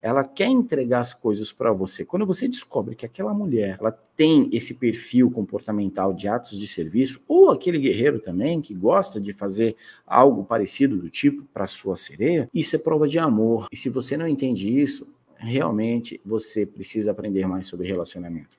ela quer entregar as coisas para você. Quando você descobre que aquela mulher, ela tem esse perfil comportamental de atos de serviço, ou aquele guerreiro também que gosta de fazer algo parecido do tipo para sua sereia, isso é prova de amor. E se você não entende isso, realmente você precisa aprender mais sobre relacionamento.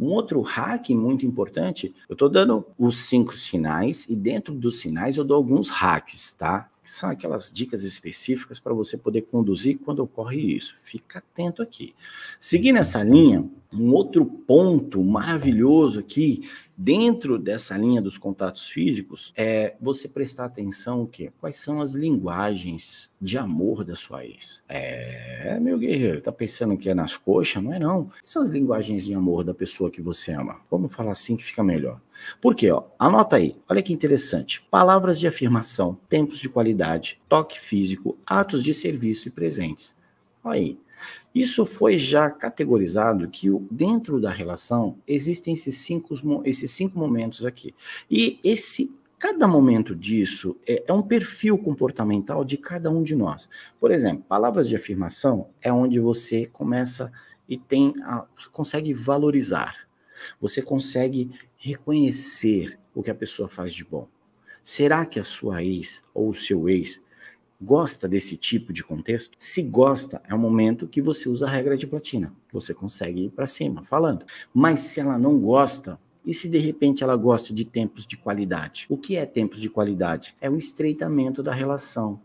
Um outro hack muito importante, eu estou dando os cinco sinais e dentro dos sinais eu dou alguns hacks, tá? que são aquelas dicas específicas para você poder conduzir quando ocorre isso. Fica atento aqui. Seguindo essa linha, um outro ponto maravilhoso aqui dentro dessa linha dos contatos físicos, é você prestar atenção que quais são as linguagens de amor da sua ex. É, meu guerreiro, tá pensando que é nas coxas? Não é não. são as linguagens de amor da pessoa que você ama? Vamos falar assim que fica melhor. Porque, ó, anota aí, olha que interessante. Palavras de afirmação, tempos de qualidade, toque físico, atos de serviço e presentes. Aí, isso foi já categorizado que dentro da relação existem esses cinco, esses cinco momentos aqui. E esse cada momento disso é, é um perfil comportamental de cada um de nós. Por exemplo, palavras de afirmação é onde você começa e tem a, consegue valorizar. Você consegue reconhecer o que a pessoa faz de bom. Será que a sua ex ou o seu ex Gosta desse tipo de contexto? Se gosta, é o momento que você usa a regra de platina. Você consegue ir para cima falando. Mas se ela não gosta, e se de repente ela gosta de tempos de qualidade? O que é tempos de qualidade? É o estreitamento da relação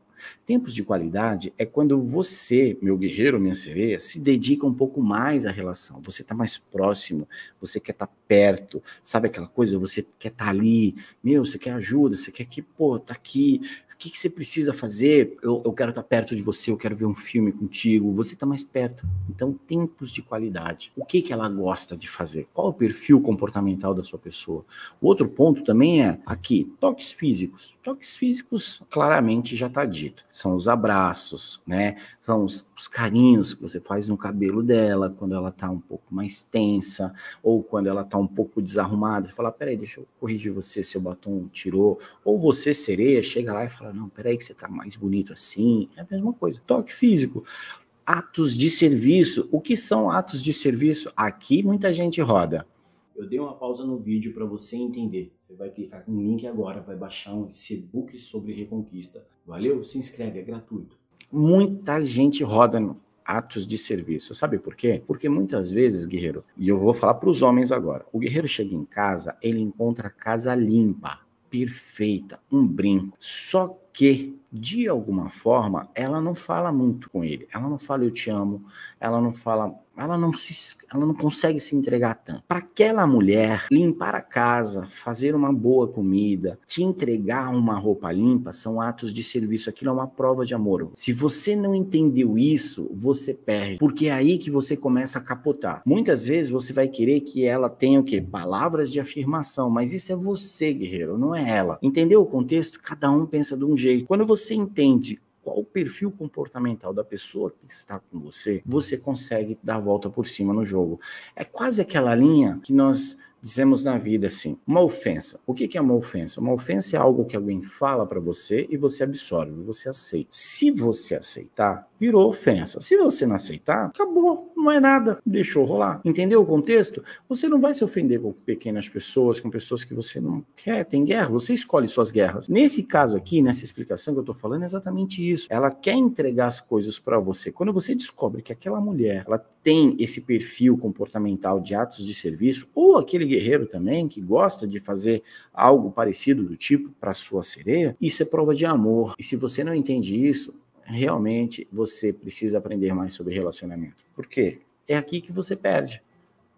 Tempos de qualidade é quando você, meu guerreiro, minha sereia, se dedica um pouco mais à relação. Você está mais próximo, você quer estar tá perto, sabe aquela coisa? Você quer estar tá ali, meu, você quer ajuda, você quer que, pô, tá aqui, o que, que você precisa fazer? Eu, eu quero estar tá perto de você, eu quero ver um filme contigo, você está mais perto. Então, tempos de qualidade. O que, que ela gosta de fazer? Qual o perfil comportamental da sua pessoa? O outro ponto também é aqui, toques físicos. Toques físicos, claramente já está dito jeito. São os abraços, né? São os, os, carinhos que você faz no cabelo dela quando ela tá um pouco mais tensa ou quando ela tá um pouco desarrumada. Você fala, peraí, deixa eu corrigir você, seu batom tirou. Ou você, sereia, chega lá e fala, não, peraí que você tá mais bonito assim. É a mesma coisa. Toque físico atos de serviço. O que são atos de serviço? Aqui muita gente roda. Eu dei uma pausa no vídeo para você entender. Você vai clicar no link agora, vai baixar um e-book sobre Reconquista. Valeu? Se inscreve, é gratuito. Muita gente roda no atos de serviço. Sabe por quê? Porque muitas vezes, guerreiro, e eu vou falar para os homens agora, o guerreiro chega em casa, ele encontra a casa limpa, perfeita, um brinco. Só que, de alguma forma, ela não fala muito com ele. Ela não fala eu te amo, ela não fala, ela não se, ela não consegue se entregar tanto. Para aquela mulher limpar a casa, fazer uma boa comida, te entregar uma roupa limpa são atos de serviço, aquilo é uma prova de amor. Se você não entendeu isso, você perde, porque é aí que você começa a capotar. Muitas vezes você vai querer que ela tenha o quê? Palavras de afirmação, mas isso é você, guerreiro, não é ela. Entendeu o contexto? Cada um pensa de um jeito jeito. Quando você entende qual o perfil comportamental da pessoa que está com você, você consegue dar a volta por cima no jogo. É quase aquela linha que nós dizemos na vida assim, uma ofensa. O que é uma ofensa? Uma ofensa é algo que alguém fala para você e você absorve, você aceita. Se você aceitar, virou ofensa. Se você não aceitar, acabou, não é nada, deixou rolar. Entendeu o contexto? Você não vai se ofender com pequenas pessoas, com pessoas que você não quer, tem guerra, você escolhe suas guerras. Nesse caso aqui, nessa explicação que eu tô falando, é exatamente isso. Ela quer entregar as coisas para você. Quando você descobre que aquela mulher, ela tem esse perfil comportamental de atos de serviço ou aquele guerreiro também, que gosta de fazer algo parecido do tipo para sua sereia, isso é prova de amor. E se você não entende isso, realmente você precisa aprender mais sobre relacionamento. Por quê? É aqui que você perde.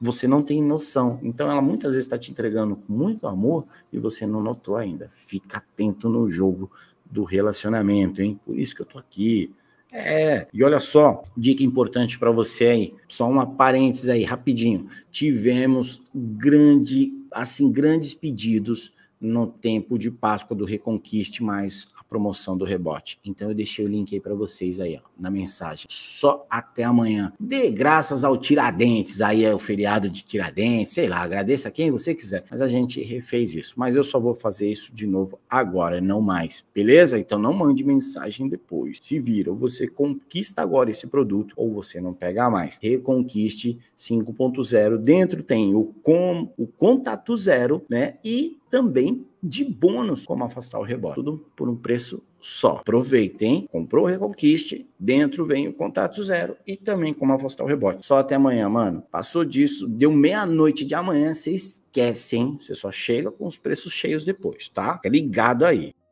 Você não tem noção. Então, ela muitas vezes está te entregando com muito amor e você não notou ainda. Fica atento no jogo do relacionamento, hein? Por isso que eu tô aqui é, e olha só, dica importante para você aí, só uma parênteses aí, rapidinho. Tivemos grande, assim, grandes pedidos no tempo de Páscoa do Reconquiste mais a promoção do rebote. Então eu deixei o link aí para vocês aí, ó, na mensagem. Só até amanhã. Dê graças ao Tiradentes, aí é o feriado de Tiradentes, sei lá, agradeça a quem você quiser. Mas a gente refez isso. Mas eu só vou fazer isso de novo agora, não mais. Beleza? Então não mande mensagem depois. Se vira, ou você conquista agora esse produto ou você não pega mais. Reconquiste 5.0. Dentro tem o com o contato zero, né? E também de bônus como afastar o rebote. Tudo por um preço só. Aproveitem, comprou o Reconquiste, dentro vem o contato zero e também como afastar o rebote. Só até amanhã, mano. Passou disso, deu meia-noite de amanhã, você esquece, hein? Você só chega com os preços cheios depois, tá? Fica ligado aí.